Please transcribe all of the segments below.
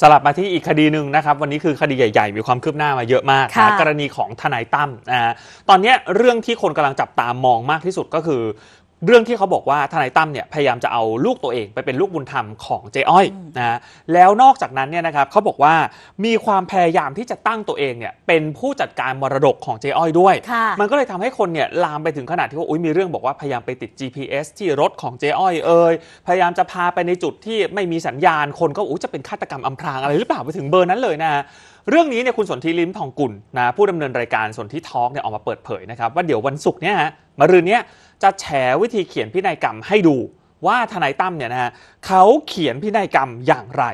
สลับมาที่อีกคดีหนึ่งนะครับ วันนี้คือคดีใหญ่ๆ มีความคืบหน้ามาเยอะมากนะกรณีของทนายตั้มนะตอนนี้เรื่องที่คนกำลังจับตามองมากที่สุดก็คือเรื่องที่เขาบอกว่าทนายตั้มเนี่ยพยายามจะเอาลูกตัวเองไปเป็นลูกบุญธรรมของเจ้อ้อยนะแล้วนอกจากนั้นเนี่ยนะครับเขาบอกว่ามีความพยายามที่จะตั้งตัวเองเนี่ยเป็นผู้จัดการมรดกของเจ้อ้อยด้วยมันก็เลยทำให้คนเนี่ยลามไปถึงขนาดที่ว่าอุ้ยมีเรื่องบอกว่าพยายามไปติด GPS ที่รถของเจ้อ้อยเอ่ยพยายามจะพาไปในจุดที่ไม่มีสัญญาณคนก็อุ้ยจะเป็นฆาตกรรมอำพรางอะไรหรือเปล่าไปถึงเบอร์นั้นเลยนะเรื่องนี้เนี่ยคุณสนธิลิ้มทองกุลนะผู้ดำเนินรายการสนธิทอล์กเนี่ยออกมาเปิดเผยนะครับ ว่าเดี๋ยววันศุกร์เนี่ยฮะมะรืนเนี่ยจะแฉวิธีเขียนพินัยกรรมให้ดูว่าทนายตั้มเนี่ยนะฮะเขาเขียนพินัยกรรมอย่างไร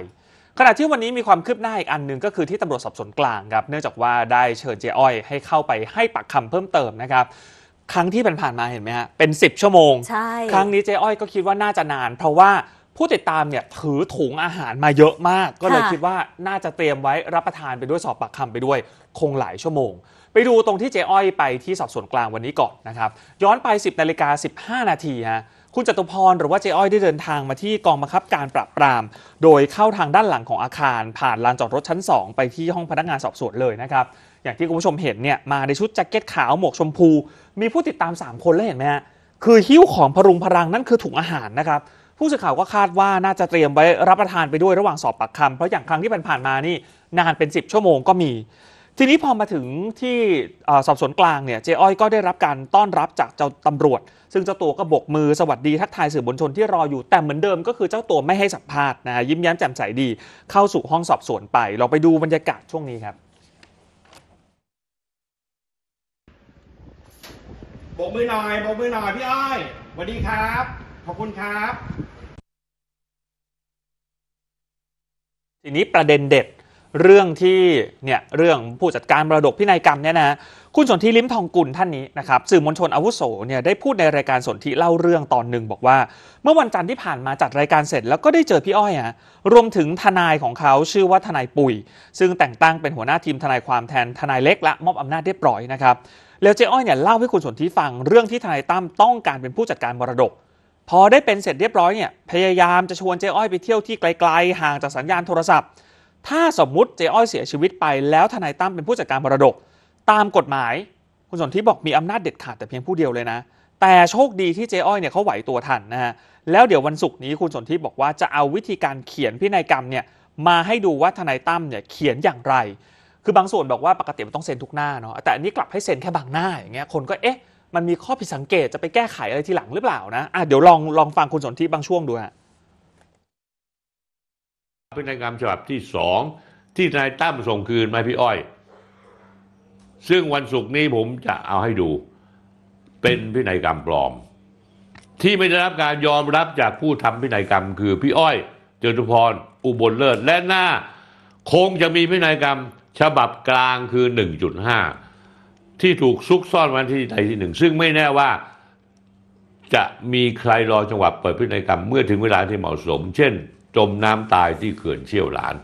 ขณะที่วันนี้มีความคืบหน้าอีกอันหนึ่งก็คือที่ตำรวจสอบสวนกลางครับเนื่องจากว่าได้เชิญเจอ้อยให้เข้าไปให้ปากคำเพิ่มเติมนะครับ ครั้งที่ผ่านมาเห็นไหมฮะเป็น10ชั่วโมงครั้งนี้เจ๊อ้อยก็คิดว่าน่าจะนาน เพราะว่าผู้ติดตามเนี่ยถือถุงอาหารมาเยอะมาก ก็เลยคิดว่าน่าจะเตรียมไว้รับประทานไปด้วยสอบปากคำไปด้วยคงหลายชั่วโมง ไปดูตรงที่เจ้อ้อยไปที่สอบสวนกลางวันนี้ก่อนนะครับ ย้อนไป 10นาฬิกา15 นาทีฮะคุณจตุพรหรือว่าเจ้อ้อยได้เดินทางมาที่กองบังคับการปราบปราม โดยเข้าทางด้านหลังของอาคาร ผ่านลานจอดรถชั้น 2 ไปที่ห้องพนักงานสอบสวนเลยนะครับ อย่างที่คุณผู้ชมเห็นเนี่ยมาในชุดแจ็คเก็ตขาวหมวกชมพู มีผู้ติดตาม 3 คนแล้วเห็นไหมฮะคือหิ้วของพรุงพรังนั่นคือถุงอาหารนะครับผู้สื่อข่าวก็คาดว่าน่าจะเตรียมไว้รับประทานไปด้วยระหว่างสอบปากคำเพราะอย่างครั้งที่ผ่านๆมานี่นานเป็น 10 ชั่วโมงก็มี ทีนี้พอมาถึงที่สอบสวนกลางเนี่ยเจอ้อยก็ได้รับการต้อนรับจากเจ้าตำรวจ ซึ่งเจ้าตัวก็บกมือสวัสดีทักทายสื่อมวลชนที่รออยู่ แต่เหมือนเดิมก็คือเจ้าตัวไม่ให้สัมภาษณ์นะยิ้มแย้มแจ่มใสดีเข้าสู่ห้องสอบสวนไปเราไปดูบรรยากาศช่วงนี้ครับบกมือหน่อยบกมือหน่อยพี่อ้อยสวัสดีครับขอบคุณครับ ทีนี้ประเด็นเด็ดเรื่องที่เนี่ยเรื่องผู้จัดการมรดกพินัยกรรมเนี่ยนะคุณสนธิลิ้มทองกุลท่านนี้นะครับสื่อมวลชนอาวุโสเนี่ยได้พูดในรายการสนธิเล่าเรื่องตอนหนึ่งบอกว่า เมื่อวันจันทร์ที่ผ่านมา จัดรายการเสร็จ แล้วก็ได้เจอพี่อ้อยฮะรวมถึงทนายของเขาชื่อว่าทนายปุ๋ย ซึ่งแต่งตั้งเป็นหัวหน้าทีมทนายความแทนทนายเล็กและมอบอำนาจเรียบร้อยนะครับแล้วเจ๊อ้อยเนี่ยเล่าให้คุณสนธิฟังเรื่องที่ทนายตั้มต้องการเป็นผู้จัดการมรดกพอได้เป็นเสร็จเรียบร้อยเนี่ยพยายามจะชวนเจ๊อ้อยไปเที่ยวที่ไกล ๆห่างจากสัญญาณโทรศัพท์ ถ้าสมมุติเจ๊อ้อยเสียชีวิตไปแล้วทนายตั้มเป็นผู้จัดการมรดก ตามกฎหมาย คุณสนีิบอกมีอำนาจเด็ดขาดแต่เพียงผู้เดียวเลยนะ แต่โชคดีที่เจ๊อ้อยเนี่ยเขาไหวตัวทันนะฮะแล้วเดี๋ยววันศุกร์นี้คุณสนีิบอกว่าจะเอาวิธีการเขียนพินัยกรรมเนี่ยมาให้ดูว่าทนายตั้มเนี่ยเขียนอย่างไรคือบางส่วนบอกว่าปกติมันต้องเซ็นทุกหน้าเนาะแต่อันนี้กลับให้เซ็นแค่บางหน้าอย่างเงี้ยคนก็เอ๊ะมันมีข้อผิดสังเกตจะไปแก้ไขอะไรทีหลังหรือเปล่านะอ่ะเดี๋ยวลองลองฟังคุณสนธิบางช่วงดูฮะพินัยกรรมฉบับที่สองที่นายตั้มส่งคืนมาพี่อ้อย ซึ่งวันศุกร์นี้ผมจะเอาให้ดู เป็นพินัยกรรมปลอม ที่ไม่ได้รับการยอมรับจากผู้ทำพินัยกรรมคือ พี่อ้อย เจริญพร อุบลเลิศและหน้า คงจะมีพินัยกรรมฉบับกลางคือ1.5ที่ถูกซุกซ่อนไว้ที่ใดที่หนึ่ง ซึ่งไม่แน่ว่าจะมีใครรอจังหวะเปิดพิธีกรรม เมื่อถึงเวลาที่เหมาะสม เช่นจมน้ำตายที่เขื่อนเชี่ยวหลาน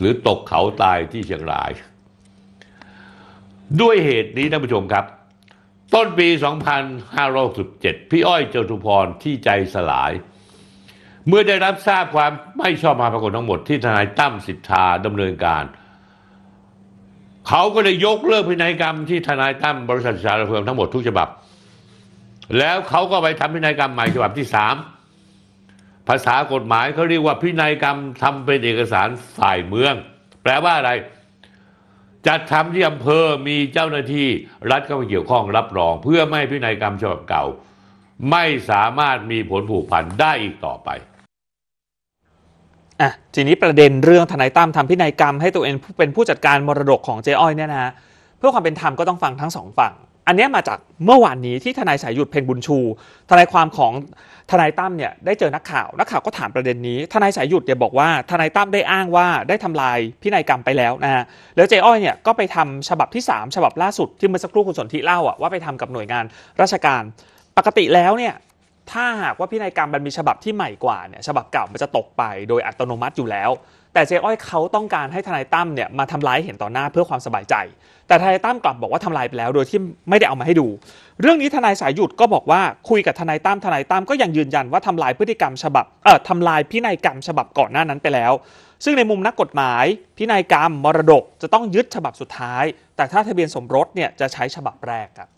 หรือตกเขาตายที่เชียงราย ด้วยเหตุนี้ท่านผู้ชมครับ ต้นปี 2567พี่อ้อยเจตุพรที่ใจสลาย เมื่อได้รับทราบความไม่ชอบมาปรากฏทั้งหมดที่ทนายตั้มสิทธาดำเนินการเขาก็เลยยกเลิกพินัยกรรมที่ทนายตั้มบริษัทสารเพิ่มทั้งหมดทุกฉบับ แล้วเขาก็ไปทำพินัยกรรมใหม่ฉบับที่สามภาษากฎหมายเขาเรียกว่าพินัยกรรมทำเป็นเอกสารฝ่ายเมือง แปลว่าอะไรจัดทำที่อำเภอมีเจ้าหน้าที่รัฐเข้ามาเกี่ยวข้องรับรอง เพื่อไม่พินัยกรรมฉบับเก่า ไม่สามารถมีผลผูกพันได้อีกต่อไปอ่ะ ทีนี้ประเด็นเรื่องทนายตั้มทำพินัยกรรมให้ตัวเองเป็นผู้จัดการมรดกของเจ๊อ้อยเนี่ยนะเพื่อความเป็นธรรมก็ต้องฟังทั้งสองฝั่ง อันนี้มาจากเมื่อวานนี้ที่ทนายสายหยุดเพ่งบุญชู ทนายความของทนายตั้มเนี่ยได้เจอนักข่าว นักข่าวก็ถามประเด็นนี้ ทนายสายหยุดเนี่ยบอกว่าทนายตั้มได้อ้างว่าได้ทำลายพินัยกรรมไปแล้วนะแล้วเจ๊อ้อยเนี่ยก็ไปทำฉบับที่3ฉบับล่าสุด ที่เมื่อสักครู่คุณสนธิเล่าอะว่า ไปทำกับหน่วยงานราชการ ปกติแล้วเนี่ยถ้าหากว่าพินัยกรรมมันมีฉบับที่ใหม่กว่าเนี่ยฉบับเก่ามันจะตกไปโดยอัตโนมัติอยู่แล้ว แต่เจ๊อ้อยเขาต้องการให้ทนายตั้มเนี่ยมาทำลายเห็นต่อหน้าเพื่อความสบายใจ แต่ทนายตั้มกลับบอกว่าทำลายไปแล้ว โดยที่ไม่ได้เอามาให้ดู เรื่องนี้ทนายสายหยุดก็บอกว่าคุยกับทนายตั้มทนายตั้มก็ยังยืนยันว่าทำลายพฤติกรรมฉบับเอ่อทำลายพินัยกรรมฉบับก่อนหน้านั้นไปแล้ว ซึ่งในมุมนักกฎหมาย พินัยกรรมมรดกจะต้องยึดฉบับสุดท้าย แต่ถ้าทะเบียนสมรสเนี่ยจะใช้ฉบับแรกครับ